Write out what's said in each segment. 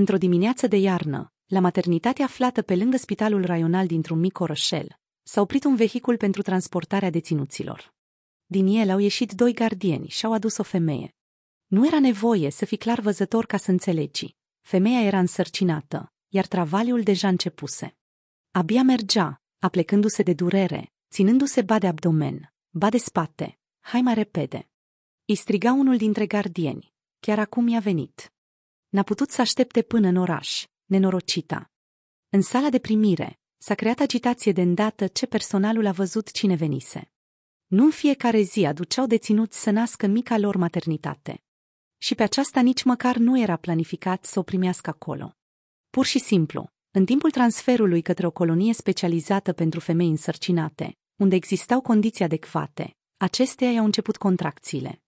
Într-o dimineață de iarnă, la maternitatea aflată pe lângă spitalul raional dintr-un mic orășel, s-a oprit un vehicul pentru transportarea deținuților. Din el au ieșit doi gardieni și au adus o femeie. Nu era nevoie să fii clar văzător ca să înțelegi. Femeia era însărcinată, iar travaliul deja începuse. Abia mergea, aplecându-se de durere, ținându-se ba de abdomen, ba de spate. Hai mai repede! Îi striga unul dintre gardieni. Chiar acum i-a venit. N-a putut să aștepte până în oraș, nenorocita. În sala de primire, s-a creat agitație de îndată ce personalul a văzut cine venise. Nu în fiecare zi aduceau deținuți să nască mica lor maternitate. Și pe aceasta nici măcar nu era planificat să o primească acolo. Pur și simplu, în timpul transferului către o colonie specializată pentru femei însărcinate, unde existau condiții adecvate, acesteia i-au început contracțiile.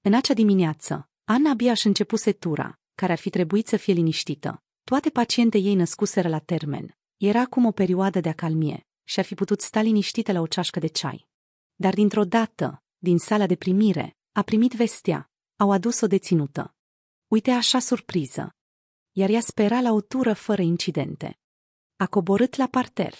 În acea dimineață, Ana abia și începuse tura, care ar fi trebuit să fie liniștită. Toate paciente ei născuseră la termen. Era acum o perioadă de acalmie și ar fi putut sta liniștită la o ceașcă de ceai. Dar dintr-o dată, din sala de primire, a primit vestea. Au adus o deținută. Uite așa surpriză. Iar ea spera la o tură fără incidente. A coborât la parter.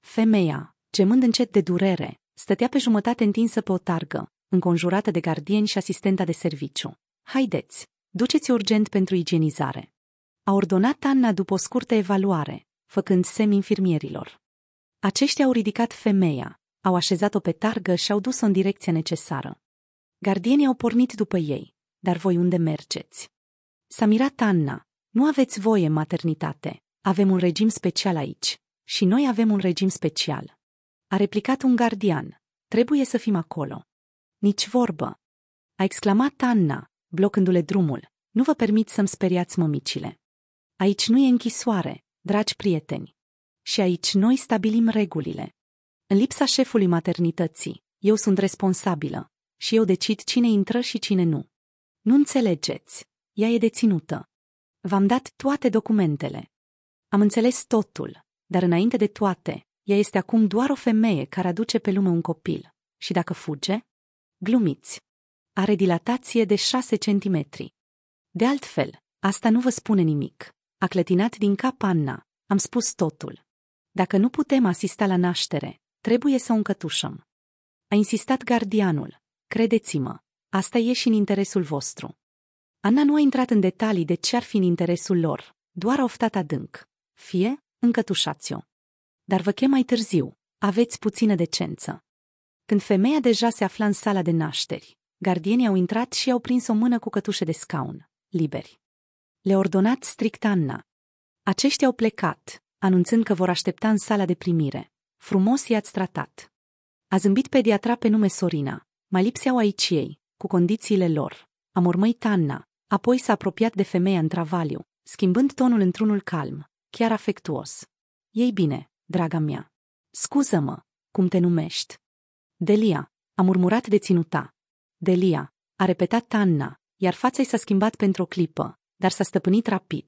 Femeia, gemând încet de durere, stătea pe jumătate întinsă pe o targă, înconjurată de gardieni și asistenta de serviciu. Haideți, Duceți urgent pentru igienizare. A ordonat Anna după o scurtă evaluare, făcând semn infirmierilor. Aceștia au ridicat femeia, au așezat-o pe targă și au dus-o în direcția necesară. Gardienii au pornit după ei, dar voi unde mergeți? S-a mirat Anna, nu aveți voie maternitate, avem un regim special aici și noi avem un regim special. A replicat un gardian, trebuie să fim acolo. Nici vorbă. A exclamat Anna, blocându-le drumul. Nu vă permit să-mi speriați mămicile. Aici nu e închisoare, dragi prieteni. Și aici noi stabilim regulile. În lipsa șefului maternității, eu sunt responsabilă și eu decid cine intră și cine nu. Nu înțelegeți, ea e deținută. V-am dat toate documentele. Am înțeles totul, dar înainte de toate, ea este acum doar o femeie care aduce pe lume un copil. Și dacă fuge? Glumiți. Are dilatație de 6 cm. De altfel, asta nu vă spune nimic. A clătinat din cap Anna. Am spus totul. Dacă nu putem asista la naștere, trebuie să o încătușăm. A insistat gardianul. Credeți-mă, asta e și în interesul vostru. Anna nu a intrat în detalii de ce ar fi în interesul lor, doar a oftat adânc. Fie, încătușați-o. Dar vă chem mai târziu, aveți puțină decență. Când femeia deja se afla în sala de nașteri, Gardienii au intrat și au prins o mână cu cătușe de scaun, liberi. Le-a ordonat strict Anna. Aceștia au plecat, anunțând că vor aștepta în sala de primire. Frumos i-ați tratat. A zâmbit pediatra pe nume Sorina. Mai lipseau aici ei, cu condițiile lor. Am urmăit Anna, apoi s-a apropiat de femeia în travaliu, schimbând tonul într-unul calm, chiar afectuos. Ei bine, draga mea. Scuză-mă, cum te numești? Delia, a murmurat deținuta, Delia, a repetat Tanna, iar fața i s-a schimbat pentru o clipă, dar s-a stăpânit rapid.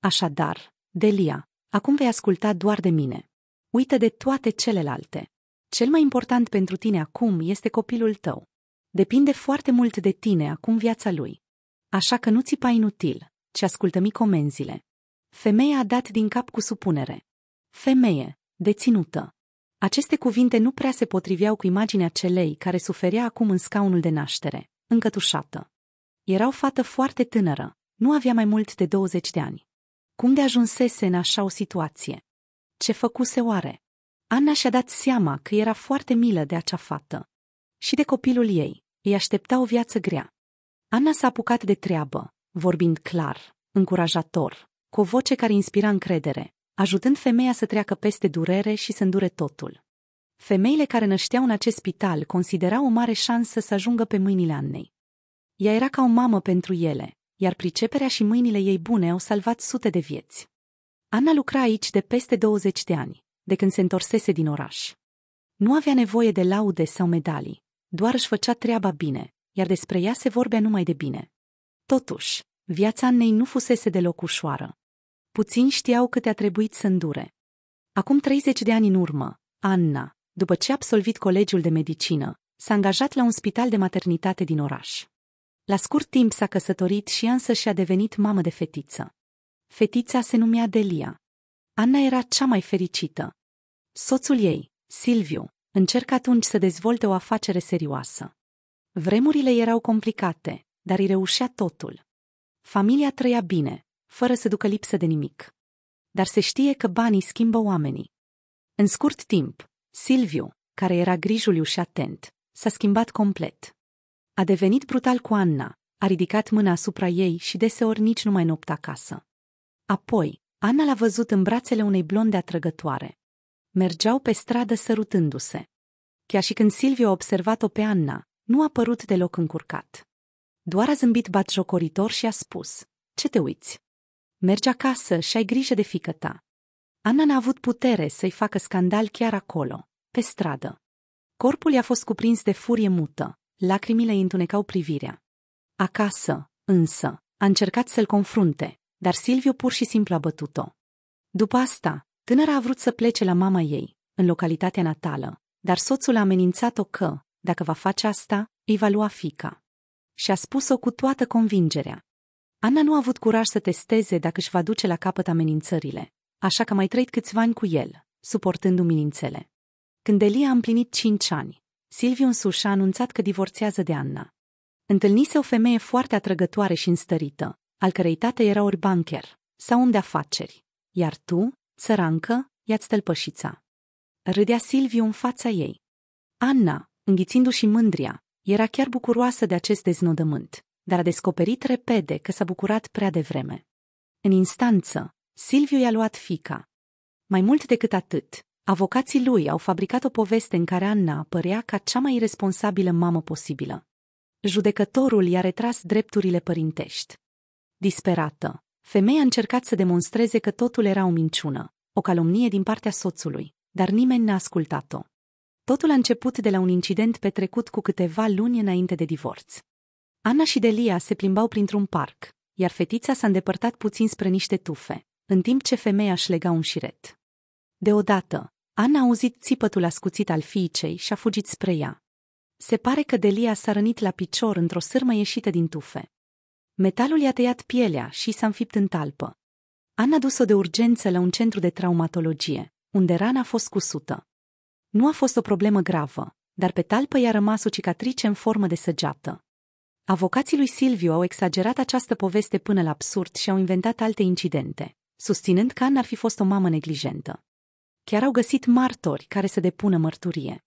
Așadar, Delia, acum vei asculta doar de mine. Uită de toate celelalte. Cel mai important pentru tine acum este copilul tău. Depinde foarte mult de tine acum viața lui. Așa că nu țipa inutil, ci ascultă-mi comenzile. Femeia a dat din cap cu supunere. Femeie, deținută, aceste cuvinte nu prea se potriveau cu imaginea celei care suferea acum în scaunul de naștere, încătușată. Era o fată foarte tânără, nu avea mai mult de 20 de ani. Cum de ajunsese în așa o situație? Ce făcuse oare? Anna și-a dat seama că era foarte milă de acea fată. Și de copilul ei, îi aștepta o viață grea. Anna s-a apucat de treabă, vorbind clar, încurajator, cu o voce care inspira încredere, ajutând femeia să treacă peste durere și să îndure totul. Femeile care nășteau în acest spital considerau o mare șansă să ajungă pe mâinile Annei. Ea era ca o mamă pentru ele, iar priceperea și mâinile ei bune au salvat sute de vieți. Ana lucra aici de peste 20 de ani, de când se întorsese din oraș. Nu avea nevoie de laude sau medalii, doar își făcea treaba bine, iar despre ea se vorbea numai de bine. Totuși, viața Annei nu fusese deloc ușoară. Puțini știau cât a trebuit să îndure. Acum 30 de ani în urmă, Anna, după ce a absolvit colegiul de medicină, s-a angajat la un spital de maternitate din oraș. La scurt timp s-a căsătorit și însă și-a devenit mamă de fetiță. Fetița se numea Delia. Anna era cea mai fericită. Soțul ei, Silviu, încerca atunci să dezvolte o afacere serioasă. Vremurile erau complicate, dar îi reușea totul. Familia trăia bine, fără să ducă lipsă de nimic. Dar se știe că banii schimbă oamenii. În scurt timp, Silviu, care era grijuliu și atent, s-a schimbat complet. A devenit brutal cu Anna, a ridicat mâna asupra ei și deseori nici nu mai nopta acasă. Apoi, Anna l-a văzut în brațele unei blonde atrăgătoare. Mergeau pe stradă sărutându-se. Chiar și când Silviu a observat-o pe Anna, nu a părut deloc încurcat. Doar a zâmbit batjocoritor și a spus, ce te uiți? Mergi acasă și ai grijă de fică ta. Ana n-a avut putere să-i facă scandal chiar acolo, pe stradă. Corpul i-a fost cuprins de furie mută, lacrimile îi întunecau privirea. Acasă, însă, a încercat să-l confrunte, dar Silviu pur și simplu a bătut-o. După asta, tânăra a vrut să plece la mama ei, în localitatea natală, dar soțul a amenințat-o că, dacă va face asta, îi va lua fica. Și a spus-o cu toată convingerea. Ana nu a avut curaj să testeze dacă își va duce la capăt amenințările, așa că mai trăit câțiva ani cu el, suportând umilințele. Când Elia a împlinit cinci ani, Silviu însuși a anunțat că divorțează de Anna. Întâlnise o femeie foarte atrăgătoare și înstărită, al cărei tată era ori bancher sau om de afaceri, iar tu, țărancă, ia-ți tălpășița. Râdea Silviu în fața ei. Anna, înghițindu-și mândria, era chiar bucuroasă de acest deznodământ dar a descoperit repede că s-a bucurat prea devreme. În instanță, Silviu i-a luat fica. Mai mult decât atât, avocații lui au fabricat o poveste în care Anna părea ca cea mai irresponsabilă mamă posibilă. Judecătorul i-a retras drepturile părintești. Disperată, femeia a încercat să demonstreze că totul era o minciună, o calomnie din partea soțului, dar nimeni n-a ascultat-o. Totul a început de la un incident petrecut cu câteva luni înainte de divorț. Ana și Delia se plimbau printr-un parc, iar fetița s-a îndepărtat puțin spre niște tufe, în timp ce femeia își lega un șiret. Deodată, Ana a auzit țipătul ascuțit al fiicei și a fugit spre ea. Se pare că Delia s-a rănit la picior într-o sârmă ieșită din tufe. Metalul i-a tăiat pielea și s-a înfipt în talpă. Ana a dus-o de urgență la un centru de traumatologie, unde rana a fost cusută. Nu a fost o problemă gravă, dar pe talpă i-a rămas o cicatrice în formă de săgeată. Avocații lui Silviu au exagerat această poveste până la absurd și au inventat alte incidente, susținând că Anna ar fi fost o mamă neglijentă. Chiar au găsit martori care să depună mărturie.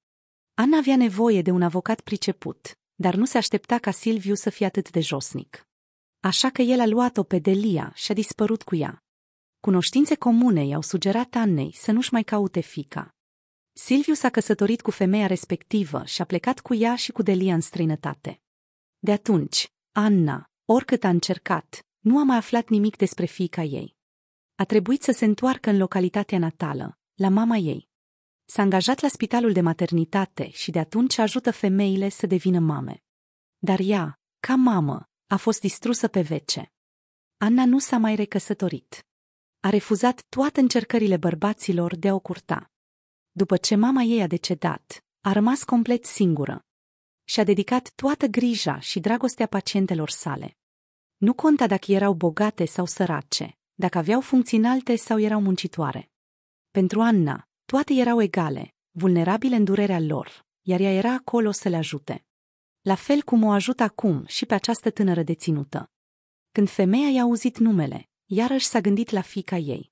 Anna avea nevoie de un avocat priceput, dar nu se aștepta ca Silviu să fie atât de josnic. Așa că el a luat-o pe Delia și a dispărut cu ea. Cunoștințe comune i-au sugerat Annei să nu-și mai caute fica. Silviu s-a căsătorit cu femeia respectivă și a plecat cu ea și cu Delia în străinătate. De atunci, Anna, oricât a încercat, nu a mai aflat nimic despre fiica ei. A trebuit să se întoarcă în localitatea natală, la mama ei. S-a angajat la spitalul de maternitate și de atunci ajută femeile să devină mame. Dar ea, ca mamă, a fost distrusă pe vece. Anna nu s-a mai recăsătorit. A refuzat toate încercările bărbaților de a o curta. După ce mama ei a decedat, a rămas complet singură și-a dedicat toată grija și dragostea pacientelor sale. Nu conta dacă erau bogate sau sărace, dacă aveau funcții înalte sau erau muncitoare. Pentru Anna, toate erau egale, vulnerabile în durerea lor, iar ea era acolo să le ajute. La fel cum o ajută acum și pe această tânără deținută. Când femeia i-a auzit numele, iarăși s-a gândit la fica ei.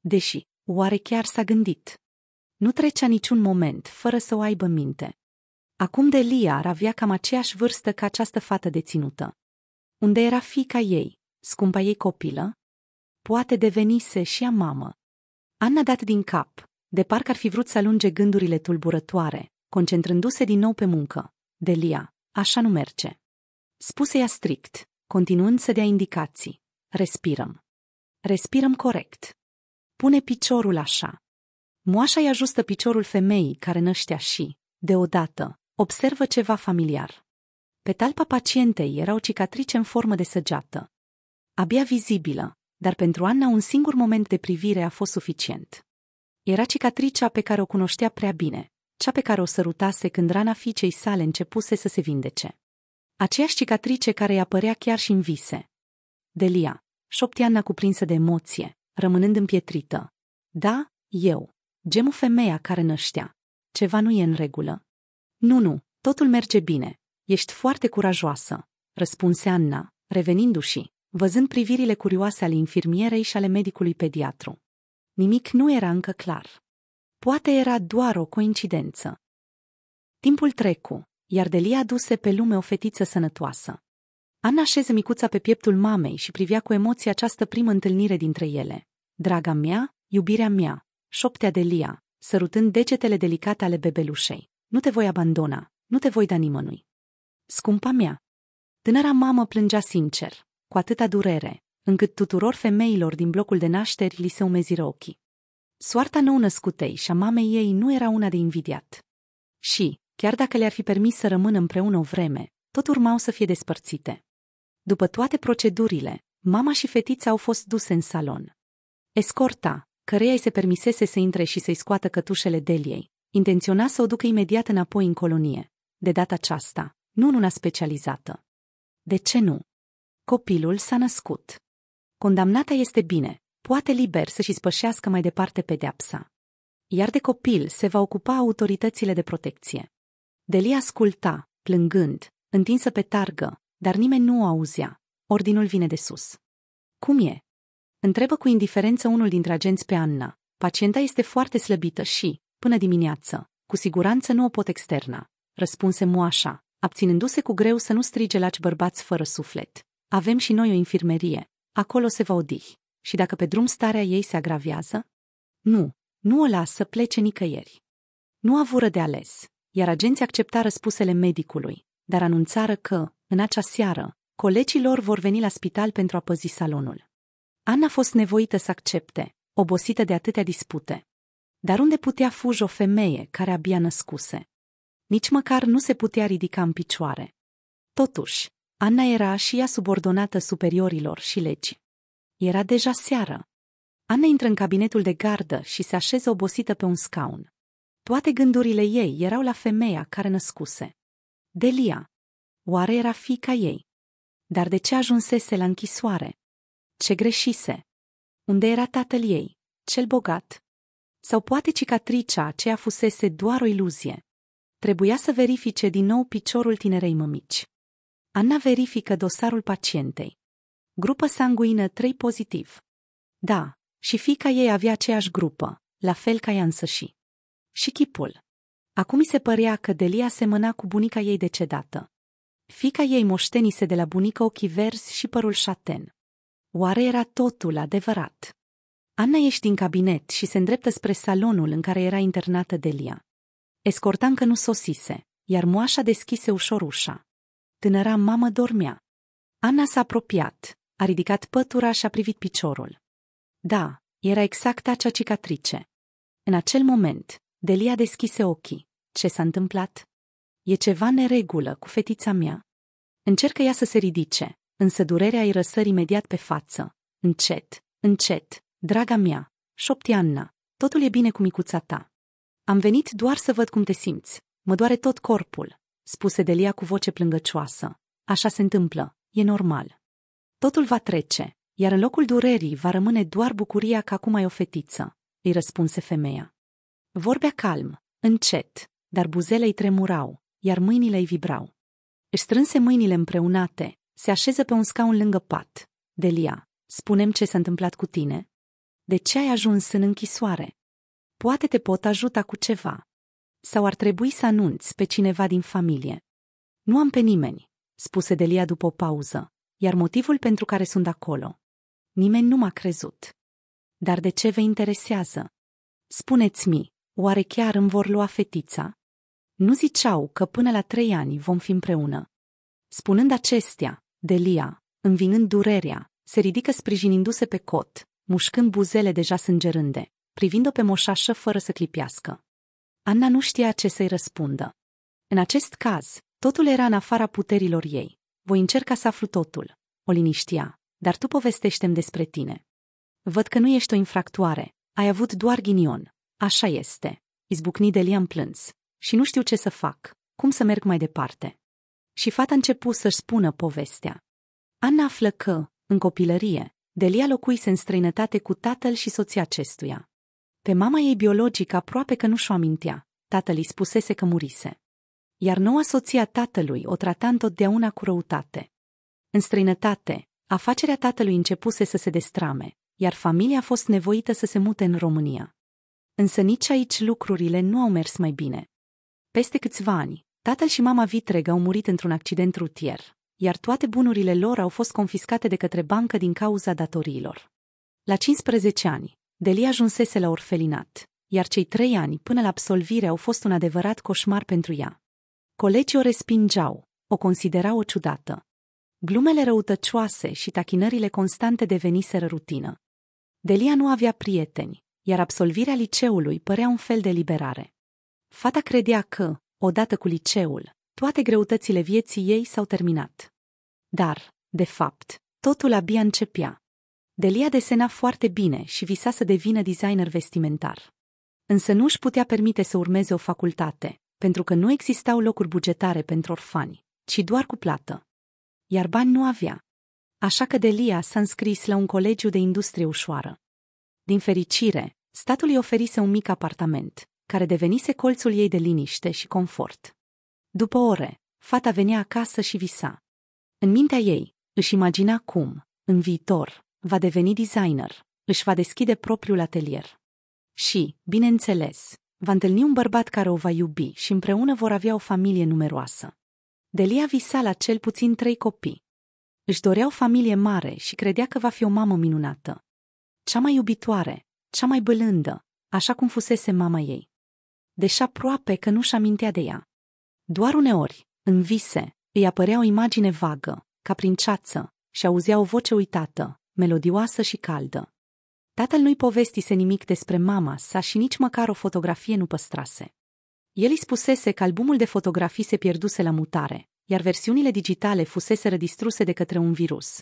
Deși, oare chiar s-a gândit? Nu trecea niciun moment fără să o aibă minte. Acum Delia ar avea cam aceeași vârstă ca această fată deținută. Unde era fica ei, scumpa ei copilă? Poate devenise și a mamă. Anna dat din cap, de parcă ar fi vrut să alunge gândurile tulburătoare, concentrându-se din nou pe muncă. Delia, așa nu merge. Spuse ea strict, continuând să dea indicații. Respirăm. Respirăm corect. Pune piciorul așa. Moașa i ajustă piciorul femeii care năștea și, deodată, Observă ceva familiar. Pe talpa pacientei era o cicatrice în formă de săgeată. Abia vizibilă, dar pentru Anna un singur moment de privire a fost suficient. Era cicatricea pe care o cunoștea prea bine, cea pe care o sărutase când rana fiicei sale începuse să se vindece. Aceeași cicatrice care îi apărea chiar și în vise. Delia, șopti Anna cuprinsă de emoție, rămânând împietrită. Da, eu, gemu femeia care năștea. Ceva nu e în regulă. Nu, nu, totul merge bine. Ești foarte curajoasă, răspunse Anna, revenindu-și, văzând privirile curioase ale infirmierei și ale medicului pediatru. Nimic nu era încă clar. Poate era doar o coincidență. Timpul trecu, iar Delia aduse pe lume o fetiță sănătoasă. Anna așeze micuța pe pieptul mamei și privea cu emoție această primă întâlnire dintre ele. Draga mea, iubirea mea, șoptea Delia, sărutând degetele delicate ale bebelușei. Nu te voi abandona, nu te voi da nimănui. Scumpa mea! Tânăra mamă plângea sincer, cu atâta durere, încât tuturor femeilor din blocul de nașteri li se umeziră ochii. Soarta nou-născutei și a mamei ei nu era una de invidiat. Și, chiar dacă le-ar fi permis să rămână împreună o vreme, tot urmau să fie despărțite. După toate procedurile, mama și fetița au fost duse în salon. Escorta, căreia îi se permisese să intre și să-i scoată cătușele Deliei, Intenționa să o ducă imediat înapoi în colonie, de data aceasta, nu în una specializată. De ce nu? Copilul s-a născut. Condamnata este bine, poate liber să-și spășească mai departe pedeapsa. Iar de copil se va ocupa autoritățile de protecție. Delia asculta, plângând, întinsă pe targă, dar nimeni nu o auzea. Ordinul vine de sus. Cum e? Întrebă cu indiferență unul dintre agenți pe Anna. Pacienta este foarte slăbită și, Până dimineață, cu siguranță nu o pot externa, răspunse Moașa, abținându-se cu greu să nu strige laci bărbați fără suflet. Avem și noi o infirmerie, acolo se va odihni. Și dacă pe drum starea ei se agravează? Nu, nu o las să plece nicăieri. Nu avură de ales, iar agenții accepta răspusele medicului, dar anunțară că, în acea seară, colegii lor vor veni la spital pentru a păzi salonul. Ana a fost nevoită să accepte, obosită de atâtea dispute. Dar unde putea fugi o femeie care abia născuse? Nici măcar nu se putea ridica în picioare. Totuși, Anna era și ea subordonată superiorilor și legi. Era deja seară. Anna intră în cabinetul de gardă și se așeză obosită pe un scaun. Toate gândurile ei erau la femeia care născuse. Delia. Oare era fica ei? Dar de ce ajunsese la închisoare? Ce greșise? Unde era tatăl ei, cel bogat, sau poate cicatricea aceea fusese doar o iluzie. Trebuia să verifice din nou piciorul tinerei mămici. Anna verifică dosarul pacientei. Grupă sanguină 3 pozitiv. Da, și fica ei avea aceeași grupă, la fel ca ea însăși. Și chipul. Acum îi se părea că Delia semăna cu bunica ei decedată. Fica ei moștenise de la bunică ochii verzi și părul șaten. Oare era totul adevărat? Anna ieși din cabinet și se îndreptă spre salonul în care era internată Delia. Escorta încă nu sosise, iar moașa deschise ușor ușa. Tânăra mamă dormea. Anna s-a apropiat, a ridicat pătura și a privit piciorul. Da, era exact acea cicatrice. În acel moment, Delia deschise ochii. Ce s-a întâmplat? E ceva neregulă cu fetița mea. Încercă ea să se ridice, însă durerea îi răsări imediat pe față. Încet, încet, Draga mea, șopti Anna, totul e bine cu micuța ta. Am venit doar să văd cum te simți. Mă doare tot corpul, spuse Delia cu voce plângăcioasă. Așa se întâmplă, e normal. Totul va trece, iar în locul durerii va rămâne doar bucuria că acum ai o fetiță, îi răspunse femeia. Vorbea calm, încet, dar buzele îi tremurau, iar mâinile îi vibrau. Își strânse mâinile împreunate, se așeză pe un scaun lângă pat. Delia, spunem ce s-a întâmplat cu tine? De ce ai ajuns în închisoare? Poate te pot ajuta cu ceva. Sau ar trebui să anunți pe cineva din familie. Nu am pe nimeni, spuse Delia după o pauză, iar motivul pentru care sunt acolo. Nimeni nu m-a crezut. Dar de ce vă interesează? Spuneți-mi, oare chiar îmi vor lua fetița? Nu ziceau că până la trei ani vom fi împreună. Spunând acestea, Delia, învinând durerea, se ridică sprijinindu-se pe cot mușcând buzele deja sângerânde, privind-o pe moșașă fără să clipească. Anna nu știa ce să-i răspundă. În acest caz, totul era în afara puterilor ei. Voi încerca să aflu totul, o liniștia, dar tu povestește-mi despre tine. Văd că nu ești o infractoare, ai avut doar ghinion. Așa este. Izbucni Delia în plâns. Și nu știu ce să fac, cum să merg mai departe. Și fata începu să-și spună povestea. Anna află că, în copilărie, Delia locuise în străinătate cu tatăl și soția acestuia. Pe mama ei biologică aproape că nu și-o amintea, tatăl îi spusese că murise. Iar noua soția tatălui o trata întotdeauna cu răutate. În străinătate, afacerea tatălui începuse să se destrame, iar familia a fost nevoită să se mute în România. Însă nici aici lucrurile nu au mers mai bine. Peste câțiva ani, tatăl și mama vitregă au murit într-un accident rutier iar toate bunurile lor au fost confiscate de către bancă din cauza datoriilor. La 15 ani, Deli ajunsese la orfelinat, iar cei trei ani până la absolvire au fost un adevărat coșmar pentru ea. Colegii o respingeau, o considerau o ciudată. Glumele răutăcioase și tachinările constante deveniseră rutină. Delia nu avea prieteni, iar absolvirea liceului părea un fel de liberare. Fata credea că, odată cu liceul, toate greutățile vieții ei s-au terminat. Dar, de fapt, totul abia începea. Delia desena foarte bine și visa să devină designer vestimentar. Însă nu își putea permite să urmeze o facultate, pentru că nu existau locuri bugetare pentru orfani, ci doar cu plată. Iar bani nu avea. Așa că Delia s-a înscris la un colegiu de industrie ușoară. Din fericire, statul îi oferise un mic apartament, care devenise colțul ei de liniște și confort. După ore, fata venea acasă și visa. În mintea ei, își imagina cum, în viitor, va deveni designer, își va deschide propriul atelier. Și, bineînțeles, va întâlni un bărbat care o va iubi și împreună vor avea o familie numeroasă. Delia visa la cel puțin trei copii. Își dorea o familie mare și credea că va fi o mamă minunată. Cea mai iubitoare, cea mai bălândă, așa cum fusese mama ei. Deși aproape că nu-și amintea de ea, doar uneori, în vise, îi apărea o imagine vagă, ca prin ceață, și auzea o voce uitată, melodioasă și caldă. Tatăl nu-i povestise nimic despre mama sa și nici măcar o fotografie nu păstrase. El îi spusese că albumul de fotografii se pierduse la mutare, iar versiunile digitale fusese distruse de către un virus.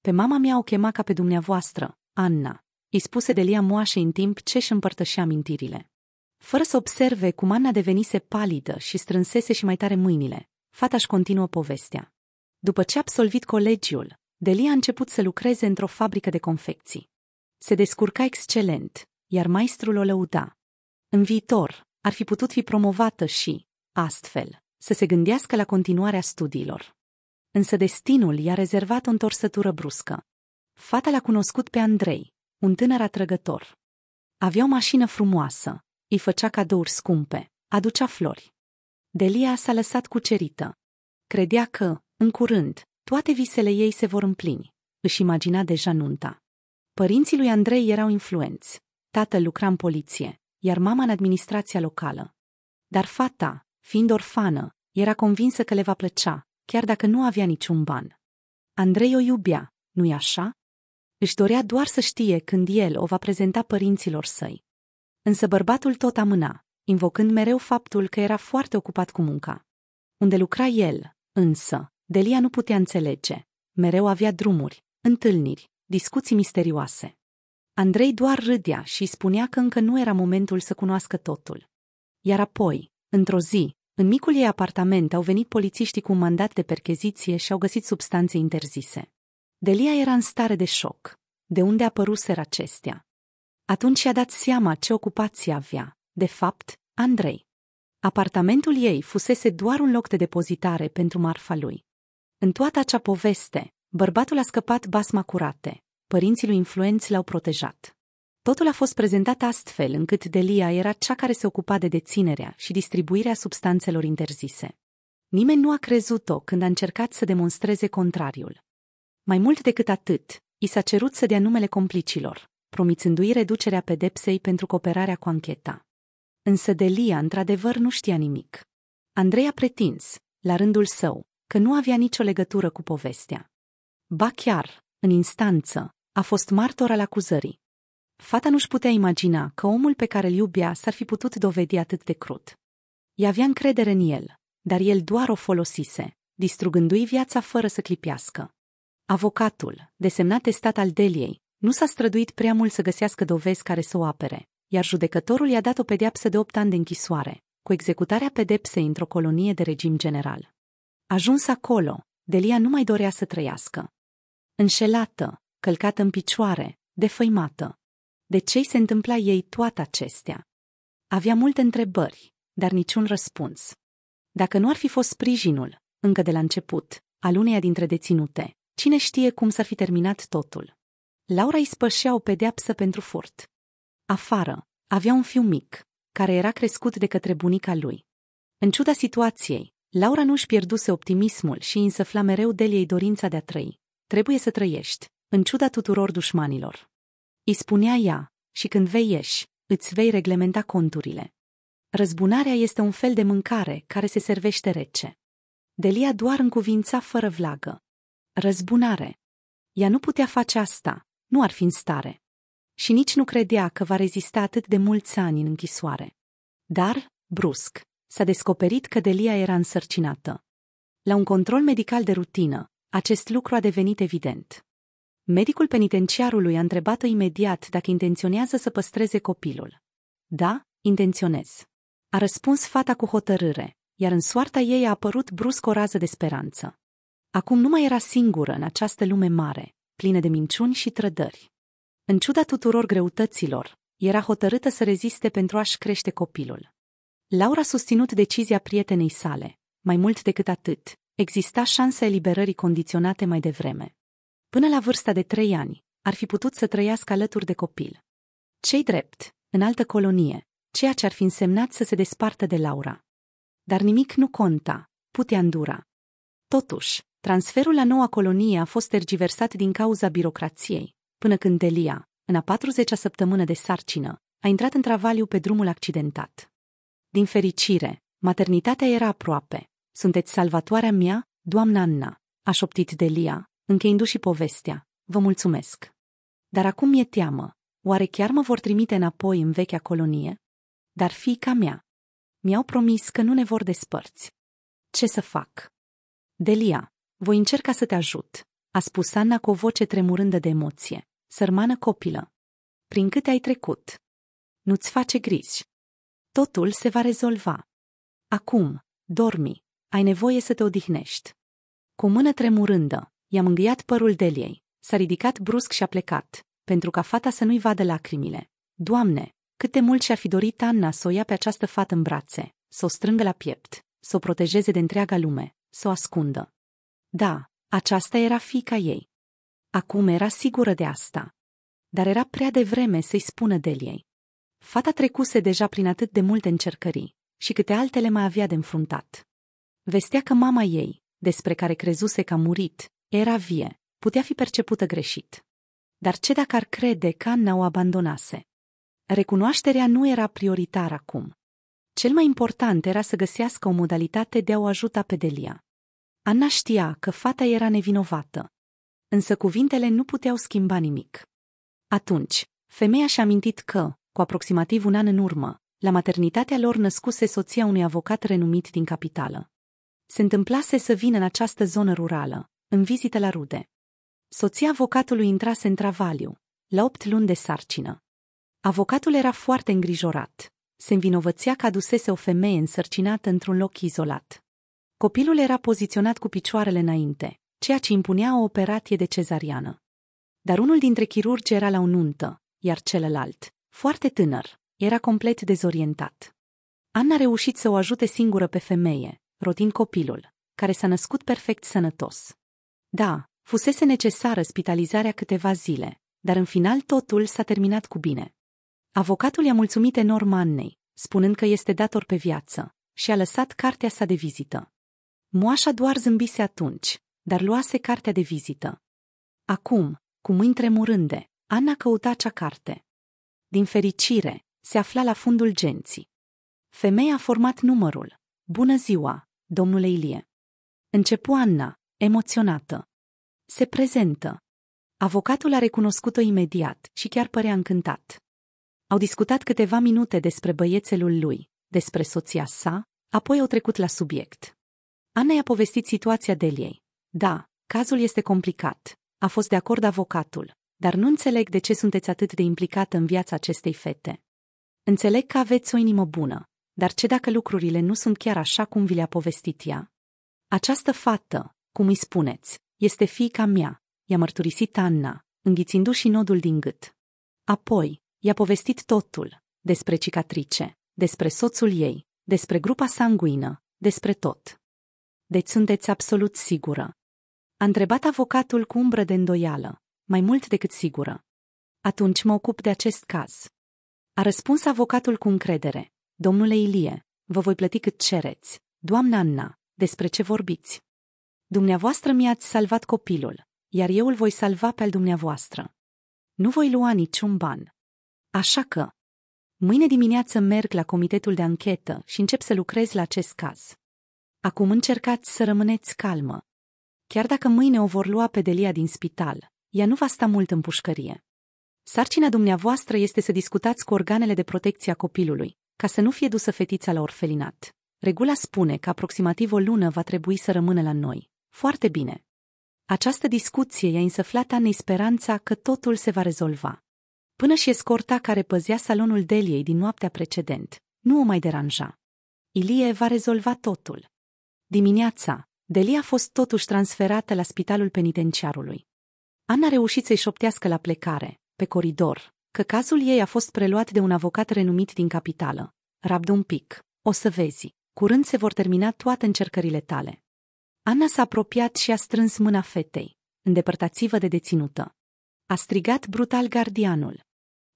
Pe mama mea o chema ca pe dumneavoastră, Anna, îi spuse Delia Moașe în timp ce își împărtășea mintirile. Fără să observe cum Anna devenise palidă și strânsese și mai tare mâinile, fata își continuă povestea. După ce a absolvit colegiul, Delia a început să lucreze într-o fabrică de confecții. Se descurca excelent, iar maestrul o lăuda. În viitor, ar fi putut fi promovată și, astfel, să se gândească la continuarea studiilor. Însă destinul i-a rezervat o întorsătură bruscă. Fata l-a cunoscut pe Andrei, un tânăr atrăgător. Avea o mașină frumoasă, îi făcea cadouri scumpe, aducea flori. Delia s-a lăsat cucerită. Credea că, în curând, toate visele ei se vor împlini. Își imagina deja nunta. Părinții lui Andrei erau influenți. Tatăl lucra în poliție, iar mama în administrația locală. Dar fata, fiind orfană, era convinsă că le va plăcea, chiar dacă nu avea niciun ban. Andrei o iubea, nu-i așa? Își dorea doar să știe când el o va prezenta părinților săi. Însă bărbatul tot amâna, invocând mereu faptul că era foarte ocupat cu munca. Unde lucra el, însă, Delia nu putea înțelege. Mereu avea drumuri, întâlniri, discuții misterioase. Andrei doar râdea și spunea că încă nu era momentul să cunoască totul. Iar apoi, într-o zi, în micul ei apartament au venit polițiștii cu un mandat de percheziție și au găsit substanțe interzise. Delia era în stare de șoc. De unde apăruseră acestea? Atunci i-a dat seama ce ocupație avea, de fapt, Andrei. Apartamentul ei fusese doar un loc de depozitare pentru marfa lui. În toată acea poveste, bărbatul a scăpat basma curate, părinții lui influenți l-au protejat. Totul a fost prezentat astfel încât Delia era cea care se ocupa de deținerea și distribuirea substanțelor interzise. Nimeni nu a crezut-o când a încercat să demonstreze contrariul. Mai mult decât atât, i s-a cerut să dea numele complicilor, promițându-i reducerea pedepsei pentru cooperarea cu ancheta. Însă Delia într-adevăr nu știa nimic. Andrei a pretins, la rândul său, că nu avea nicio legătură cu povestea. Ba chiar, în instanță, a fost martor al acuzării. Fata nu-și putea imagina că omul pe care îl iubea s-ar fi putut dovedi atât de crud. Ea avea încredere în el, dar el doar o folosise, distrugându-i viața fără să clipească. Avocatul, desemnat de stat al Deliei, nu s-a străduit prea mult să găsească dovezi care să o apere, iar judecătorul i-a dat o pedeapsă de 8 ani de închisoare, cu executarea pedepsei într-o colonie de regim general. Ajuns acolo, Delia nu mai dorea să trăiască. Înșelată, călcată în picioare, defăimată. De ce se întâmpla ei toate acestea? Avea multe întrebări, dar niciun răspuns. Dacă nu ar fi fost sprijinul, încă de la început, al uneia dintre deținute, cine știe cum s-ar fi terminat totul. Laura îi spășea o pedeapsă pentru furt. Afară, avea un fiu mic, care era crescut de către bunica lui. În ciuda situației, Laura nu își pierduse optimismul și însăfla mereu Deliei dorința de a trăi. Trebuie să trăiești, în ciuda tuturor dușmanilor. Îi spunea ea, și când vei ieși, îți vei reglementa conturile. Răzbunarea este un fel de mâncare care se servește rece. Delia doar în cuvința fără vlagă. Răzbunare. Ea nu putea face asta, nu ar fi în stare. Și nici nu credea că va rezista atât de mulți ani în închisoare. Dar, brusc, s-a descoperit că Delia era însărcinată. La un control medical de rutină, acest lucru a devenit evident. Medicul penitenciarului a întrebat imediat dacă intenționează să păstreze copilul. Da, intenționez. A răspuns fata cu hotărâre, iar în soarta ei a apărut brusc o rază de speranță. Acum nu mai era singură în această lume mare pline de minciuni și trădări. În ciuda tuturor greutăților, era hotărâtă să reziste pentru a-și crește copilul. Laura susținut decizia prietenei sale. Mai mult decât atât, exista șansa eliberării condiționate mai devreme. Până la vârsta de trei ani, ar fi putut să trăiască alături de copil. Cei drept, în altă colonie, ceea ce ar fi însemnat să se despartă de Laura. Dar nimic nu conta, putea îndura. Totuși, Transferul la noua colonie a fost tergiversat din cauza birocrației, până când Delia, în a 40-a săptămână de sarcină, a intrat în travaliu pe drumul accidentat. Din fericire, maternitatea era aproape. Sunteți salvatoarea mea, doamna Anna, a șoptit Delia, încheindu-și povestea. Vă mulțumesc. Dar acum mi-e teamă. Oare chiar mă vor trimite înapoi în vechea colonie? Dar fiica mea. Mi-au promis că nu ne vor despărți. Ce să fac? Delia, voi încerca să te ajut, a spus Anna cu o voce tremurândă de emoție. Sărmană copilă, prin câte ai trecut? Nu-ți face griji. Totul se va rezolva. Acum, dormi, ai nevoie să te odihnești. Cu mână tremurândă, i-a mângâiat părul Deliei, s-a ridicat brusc și a plecat, pentru ca fata să nu-i vadă lacrimile. Doamne, cât de mult și ar fi dorit Anna să o ia pe această fată în brațe, să o strângă la piept, să o protejeze de întreaga lume, să o ascundă, da, aceasta era fica ei. Acum era sigură de asta. Dar era prea devreme să-i spună Deliei. Fata trecuse deja prin atât de multe încercări și câte altele mai avea de înfruntat. Vestea că mama ei, despre care crezuse că a murit, era vie, putea fi percepută greșit. Dar ce dacă ar crede că Anna o abandonase? Recunoașterea nu era prioritară acum. Cel mai important era să găsească o modalitate de a o ajuta pe Delia. Anna știa că fata era nevinovată. Însă cuvintele nu puteau schimba nimic. Atunci, femeia și-a amintit că, cu aproximativ un an în urmă, la maternitatea lor născuse soția unui avocat renumit din capitală. Se întâmplase să vină în această zonă rurală, în vizită la rude. Soția avocatului intrase în travaliu, la opt luni de sarcină. Avocatul era foarte îngrijorat. Se învinovățea că adusese o femeie însărcinată într-un loc izolat. Copilul era poziționat cu picioarele înainte, ceea ce impunea o operație de cezariană. Dar unul dintre chirurgi era la o nuntă, iar celălalt, foarte tânăr, era complet dezorientat. Anna a reușit să o ajute singură pe femeie, rotind copilul, care s-a născut perfect sănătos. Da, fusese necesară spitalizarea câteva zile, dar în final totul s-a terminat cu bine. Avocatul i-a mulțumit enorm Annei, spunând că este dator pe viață, și a lăsat cartea sa de vizită. Moașa doar zâmbise atunci, dar luase cartea de vizită. Acum, cu mâini tremurânde, Ana căuta acea carte. Din fericire, se afla la fundul genții. Femeia a format numărul. Bună ziua, domnule Ilie. Începu Anna, emoționată. Se prezentă. Avocatul a recunoscut-o imediat și chiar părea încântat. Au discutat câteva minute despre băiețelul lui, despre soția sa, apoi au trecut la subiect. Ana i-a povestit situația Deliei. Da, cazul este complicat. A fost de acord avocatul, dar nu înțeleg de ce sunteți atât de implicată în viața acestei fete. Înțeleg că aveți o inimă bună, dar ce dacă lucrurile nu sunt chiar așa cum vi le-a povestit ea? Această fată, cum îi spuneți, este fiica mea, i-a mărturisit Anna, înghițindu-și nodul din gât. Apoi, i-a povestit totul, despre cicatrice, despre soțul ei, despre grupa sanguină, despre tot. Deci sunteți absolut sigură. A întrebat avocatul cu umbră de îndoială, mai mult decât sigură. Atunci mă ocup de acest caz. A răspuns avocatul cu încredere. Domnule Ilie, vă voi plăti cât cereți. Doamna Anna, despre ce vorbiți? Dumneavoastră mi-ați salvat copilul, iar eu îl voi salva pe al dumneavoastră. Nu voi lua niciun ban. Așa că, mâine dimineață merg la comitetul de anchetă și încep să lucrez la acest caz. Acum încercați să rămâneți calmă. Chiar dacă mâine o vor lua pe Delia din spital, ea nu va sta mult în pușcărie. Sarcina dumneavoastră este să discutați cu organele de protecție a copilului, ca să nu fie dusă fetița la orfelinat. Regula spune că aproximativ o lună va trebui să rămână la noi. Foarte bine. Această discuție i-a însăflat Anei speranța că totul se va rezolva. Până și escorta care păzea salonul Deliei din noaptea precedent, nu o mai deranja. Ilie va rezolva totul. Dimineața, Delia a fost totuși transferată la spitalul penitenciarului. Ana a reușit să-i șoptească la plecare, pe coridor, că cazul ei a fost preluat de un avocat renumit din capitală. Rabdă un pic, o să vezi, curând se vor termina toate încercările tale. Ana s-a apropiat și a strâns mâna fetei, îndepărtați-vă de deținută. A strigat brutal gardianul.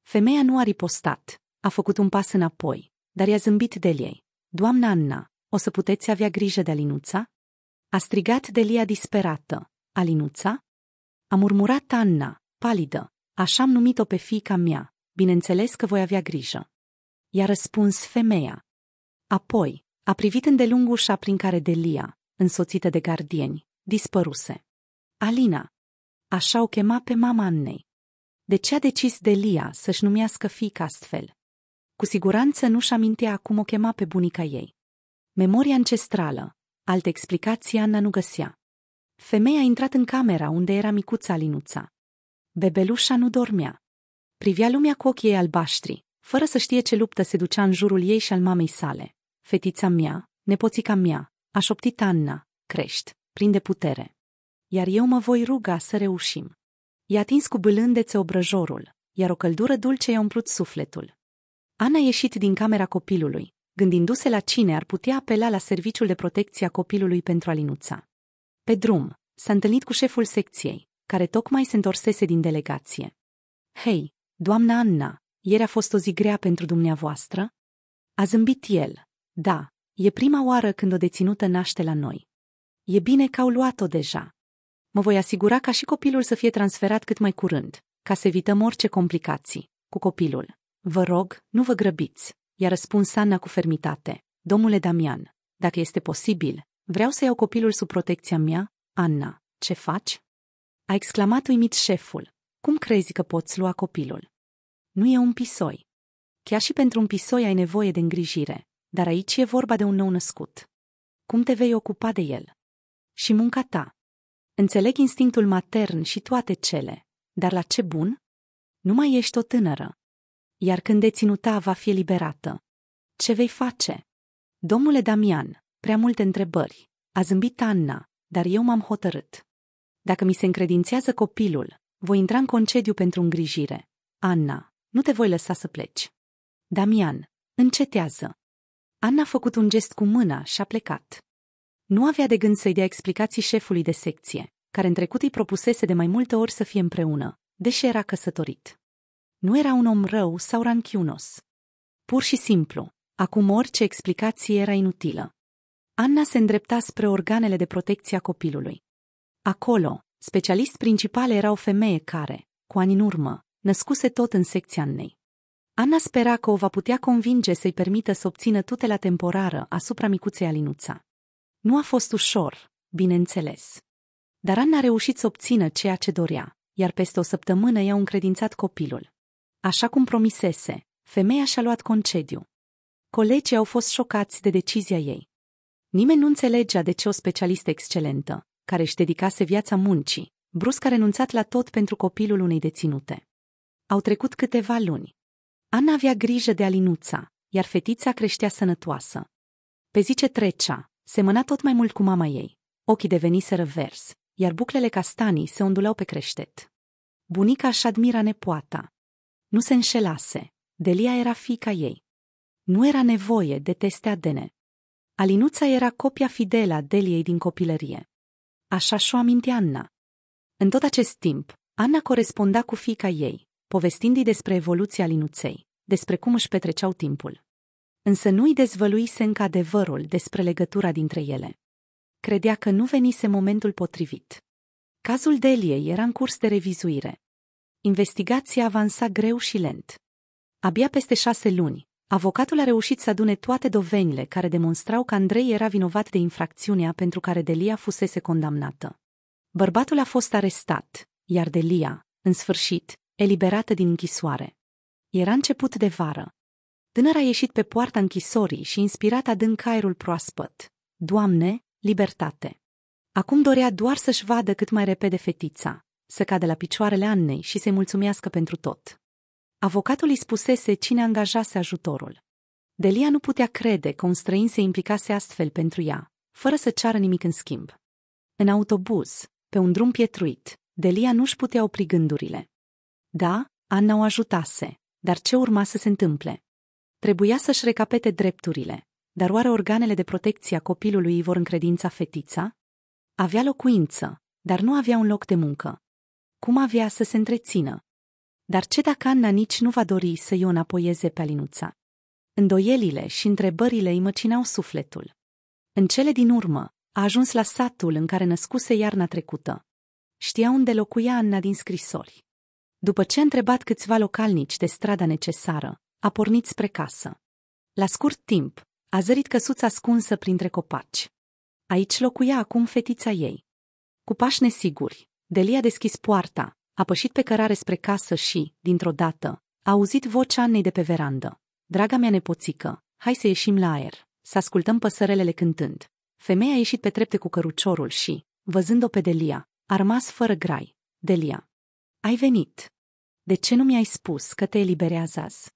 Femeia nu a ripostat, a făcut un pas înapoi, dar i-a zâmbit de ei. Doamna Anna, o să puteți avea grijă de Alinuța? A strigat Delia disperată. Alinuța? A murmurat Anna, palidă. Așa am numit-o pe fiica mea. Bineînțeles că voi avea grijă. I-a răspuns femeia. Apoi, a privit îndelung ușa prin care Delia, însoțită de gardieni, dispăruse. Alina. Așa o chema pe mama Annei. De ce a decis Delia să-și numească fiica astfel? Cu siguranță nu-și amintea cum o chema pe bunica ei. Memoria ancestrală. Alte explicații Anna nu găsea. Femeia a intrat în camera unde era micuța Linuța. Bebelușa nu dormea. Privia lumea cu ochii ei albaștri, fără să știe ce luptă se ducea în jurul ei și al mamei sale. Fetița mea, nepoțica mea, a șoptit Anna, crești, prinde putere. Iar eu mă voi ruga să reușim. I-a atins cu bâlândețe obrăjorul, iar o căldură dulce i-a umplut sufletul. Ana a ieșit din camera copilului, gândindu-se la cine ar putea apela la serviciul de protecție a copilului pentru a Pe drum, s-a întâlnit cu șeful secției, care tocmai se întorsese din delegație. Hei, doamna Anna, ieri a fost o zi grea pentru dumneavoastră? A zâmbit el. Da, e prima oară când o deținută naște la noi. E bine că au luat-o deja. Mă voi asigura ca și copilul să fie transferat cât mai curând, ca să evităm orice complicații cu copilul. Vă rog, nu vă grăbiți i-a răspuns Anna cu fermitate. Domnule Damian, dacă este posibil, vreau să iau copilul sub protecția mea, Anna, ce faci? A exclamat uimit șeful. Cum crezi că poți lua copilul? Nu e un pisoi. Chiar și pentru un pisoi ai nevoie de îngrijire, dar aici e vorba de un nou născut. Cum te vei ocupa de el? Și munca ta. Înțeleg instinctul matern și toate cele, dar la ce bun? Nu mai ești o tânără iar când deținuta va fi eliberată. Ce vei face? Domnule Damian, prea multe întrebări. A zâmbit Anna, dar eu m-am hotărât. Dacă mi se încredințează copilul, voi intra în concediu pentru îngrijire. Anna, nu te voi lăsa să pleci. Damian, încetează. Anna a făcut un gest cu mâna și a plecat. Nu avea de gând să-i dea explicații șefului de secție, care în trecut îi propusese de mai multe ori să fie împreună, deși era căsătorit. Nu era un om rău sau ranchiunos. Pur și simplu, acum orice explicație era inutilă. Anna se îndrepta spre organele de protecție a copilului. Acolo, specialist principal era o femeie care, cu ani în urmă, născuse tot în secția Annei. Anna spera că o va putea convinge să-i permită să obțină tutela temporară asupra micuței Alinuța. Nu a fost ușor, bineînțeles. Dar Anna a reușit să obțină ceea ce dorea, iar peste o săptămână i-au încredințat copilul. Așa cum promisese, femeia și-a luat concediu. Colegii au fost șocați de decizia ei. Nimeni nu înțelegea de ce o specialistă excelentă, care își dedicase viața muncii, brusc a renunțat la tot pentru copilul unei deținute. Au trecut câteva luni. Ana avea grijă de Alinuța, iar fetița creștea sănătoasă. Pe zi ce trecea, semăna tot mai mult cu mama ei. Ochii deveniseră vers, iar buclele castanii se ondulau pe creștet. Bunica își admira nepoata, nu se înșelase. Delia era fica ei. Nu era nevoie de teste ADN. Alinuța era copia fidelă a Deliei din copilărie. Așa și-o amintea Anna. În tot acest timp, Anna coresponda cu fica ei, povestindu-i despre evoluția Alinuței, despre cum își petreceau timpul. Însă nu i dezvăluise încă adevărul despre legătura dintre ele. Credea că nu venise momentul potrivit. Cazul Deliei era în curs de revizuire. Investigația avansa greu și lent. Abia peste șase luni, avocatul a reușit să adune toate dovenile care demonstrau că Andrei era vinovat de infracțiunea pentru care Delia fusese condamnată. Bărbatul a fost arestat, iar Delia, în sfârșit, eliberată din închisoare. Era început de vară. Tânăra a ieșit pe poarta închisorii și inspirat adânc aerul proaspăt. Doamne, libertate! Acum dorea doar să-și vadă cât mai repede fetița, să cadă la picioarele Annei și să-i mulțumească pentru tot. Avocatul îi spusese cine angajase ajutorul. Delia nu putea crede că un străin se implicase astfel pentru ea, fără să ceară nimic în schimb. În autobuz, pe un drum pietruit, Delia nu-și putea opri gândurile. Da, Anna o ajutase, dar ce urma să se întâmple? Trebuia să-și recapete drepturile, dar oare organele de protecție a copilului îi vor încredința fetița? Avea locuință, dar nu avea un loc de muncă, cum avea să se întrețină. Dar ce dacă Anna nici nu va dori să-i o înapoieze pe Alinuța? Îndoielile și întrebările îi măcinau sufletul. În cele din urmă, a ajuns la satul în care născuse iarna trecută. Știa unde locuia Anna din scrisori. După ce a întrebat câțiva localnici de strada necesară, a pornit spre casă. La scurt timp, a zărit căsuța ascunsă printre copaci. Aici locuia acum fetița ei. Cu pași nesiguri, Delia a deschis poarta, a pășit pe cărare spre casă și, dintr-o dată, a auzit vocea Annei de pe verandă. Draga mea nepoțică, hai să ieșim la aer, să ascultăm păsărelele cântând. Femeia a ieșit pe trepte cu căruciorul și, văzând-o pe Delia, a rămas fără grai. Delia, ai venit. De ce nu mi-ai spus că te eliberează azi?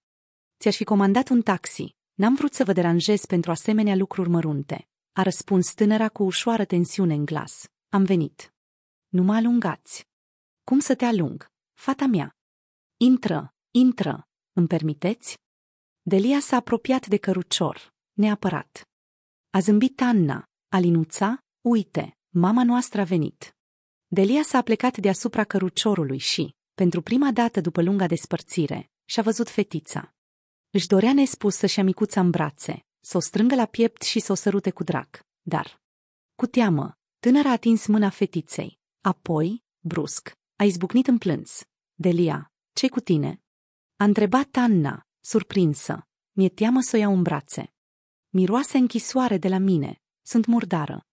Ți-aș fi comandat un taxi. N-am vrut să vă deranjez pentru asemenea lucruri mărunte. A răspuns tânăra cu ușoară tensiune în glas. Am venit. Nu mă alungați. Cum să te alung, fata mea? Intră, intră, îmi permiteți? Delia s-a apropiat de cărucior, neapărat. A zâmbit Anna, alinuța, uite, mama noastră a venit. Delia s-a plecat deasupra căruciorului și, pentru prima dată după lunga despărțire, și-a văzut fetița. Își dorea nespus să-și amicuța în brațe, să o strângă la piept și să o sărute cu drag, dar... Cu teamă, tânăra a atins mâna fetiței, Apoi, brusc, a izbucnit în plâns. Delia, ce cu tine? A întrebat Anna, surprinsă. Mi-e teamă să o iau în brațe. Miroase închisoare de la mine. Sunt murdară.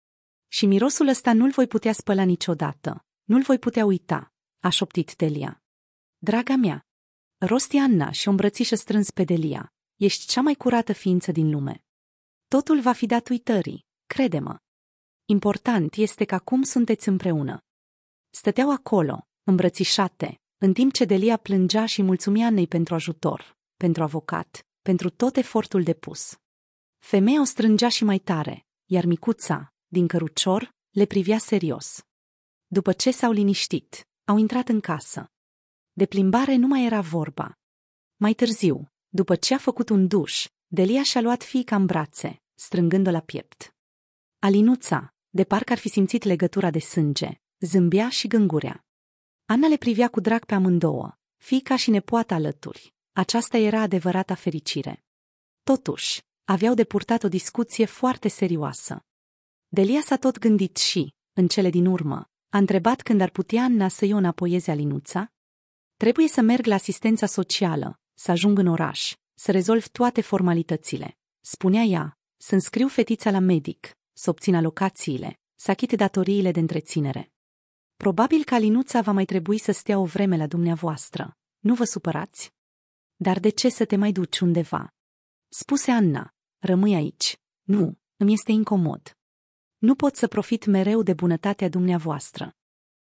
Și mirosul ăsta nu-l voi putea spăla niciodată. Nu-l voi putea uita, a șoptit Delia. Draga mea, rosti Anna și o îmbrățișă strâns pe Delia. Ești cea mai curată ființă din lume. Totul va fi dat uitării, crede-mă. Important este că acum sunteți împreună. Stăteau acolo, îmbrățișate, în timp ce Delia plângea și mulțumia Anei pentru ajutor, pentru avocat, pentru tot efortul depus. Femeia o strângea și mai tare, iar micuța, din cărucior, le privea serios. După ce s-au liniștit, au intrat în casă. De plimbare nu mai era vorba. Mai târziu, după ce a făcut un duș, Delia și-a luat fiica în brațe, strângându-o la piept. Alinuța, de parcă ar fi simțit legătura de sânge, Zâmbea și gângurea. Ana le privea cu drag pe amândouă, fica și nepoata alături. Aceasta era adevărata fericire. Totuși, aveau de purtat o discuție foarte serioasă. Delia s-a tot gândit și, în cele din urmă, a întrebat când ar putea Anna să-i o înapoieze Alinuța. Trebuie să merg la asistența socială, să ajung în oraș, să rezolv toate formalitățile. Spunea ea, să înscriu fetița la medic, să obțin alocațiile, să achite datoriile de întreținere. Probabil că Alinuța va mai trebui să stea o vreme la dumneavoastră. Nu vă supărați? Dar de ce să te mai duci undeva? Spuse Anna. Rămâi aici. Nu, îmi este incomod. Nu pot să profit mereu de bunătatea dumneavoastră.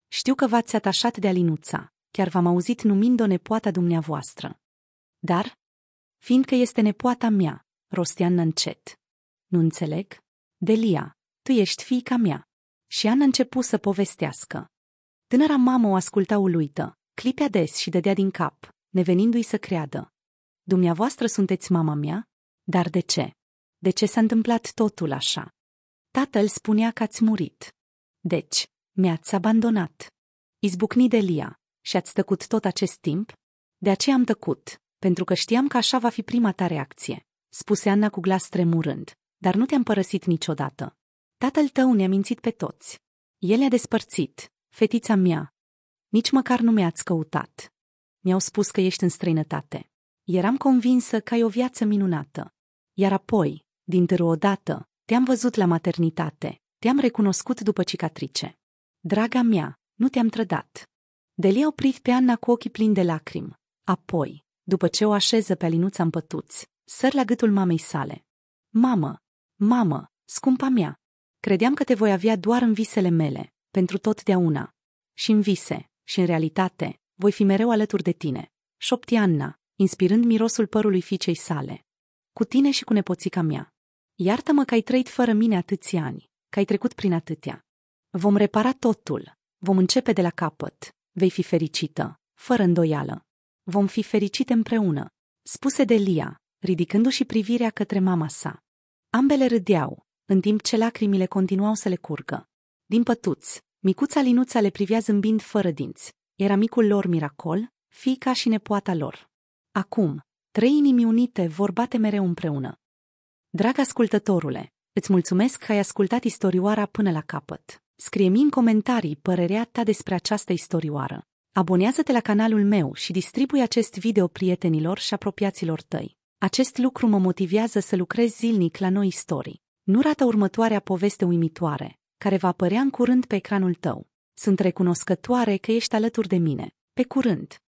Știu că v-ați atașat de Alinuța, chiar v-am auzit numind-o nepoata dumneavoastră. Dar, fiindcă este nepoata mea, rosti Anna încet. Nu înțeleg? Delia, tu ești fiica mea. Și Anna începu să povestească. Tânăra mamă o asculta uluită, clipea des și dădea din cap, nevenindu-i să creadă. Dumneavoastră sunteți mama mea? Dar de ce? De ce s-a întâmplat totul așa? Tatăl spunea că ați murit. Deci, mi-ați abandonat. Izbucni de Lia. Și ați tăcut tot acest timp? De aceea am tăcut, pentru că știam că așa va fi prima ta reacție, spuse Anna cu glas tremurând, dar nu te-am părăsit niciodată. Tatăl tău ne-a mințit pe toți. El a despărțit, Fetița mea, nici măcar nu mi-ați căutat. Mi-au spus că ești în străinătate. Eram convinsă că ai o viață minunată. Iar apoi, dintr-o odată, te-am văzut la maternitate, te-am recunoscut după cicatrice. Draga mea, nu te-am trădat. Delia oprit pe Anna cu ochii plini de lacrimi. Apoi, după ce o așeză pe alinuța în pătuți, săr la gâtul mamei sale. Mamă, mamă, scumpa mea, credeam că te voi avea doar în visele mele pentru totdeauna. Și în vise, și în realitate, voi fi mereu alături de tine. Șopti Anna, inspirând mirosul părului fiicei sale. Cu tine și cu nepoțica mea. Iartă-mă că ai trăit fără mine atâția ani, că ai trecut prin atâtea. Vom repara totul. Vom începe de la capăt. Vei fi fericită, fără îndoială. Vom fi fericite împreună, spuse Delia, ridicându-și privirea către mama sa. Ambele râdeau, în timp ce lacrimile continuau să le curgă. Din pătuți, micuța Linuța le privea zâmbind fără dinți. Era micul lor miracol, fica și nepoata lor. Acum, trei inimi unite vor bate mereu împreună. Drag ascultătorule, îți mulțumesc că ai ascultat istorioara până la capăt. Scrie-mi în comentarii părerea ta despre această istorioară. Abonează-te la canalul meu și distribui acest video prietenilor și apropiaților tăi. Acest lucru mă motivează să lucrez zilnic la noi istorii. Nu rata următoarea poveste uimitoare care va apărea în curând pe ecranul tău. Sunt recunoscătoare că ești alături de mine. Pe curând!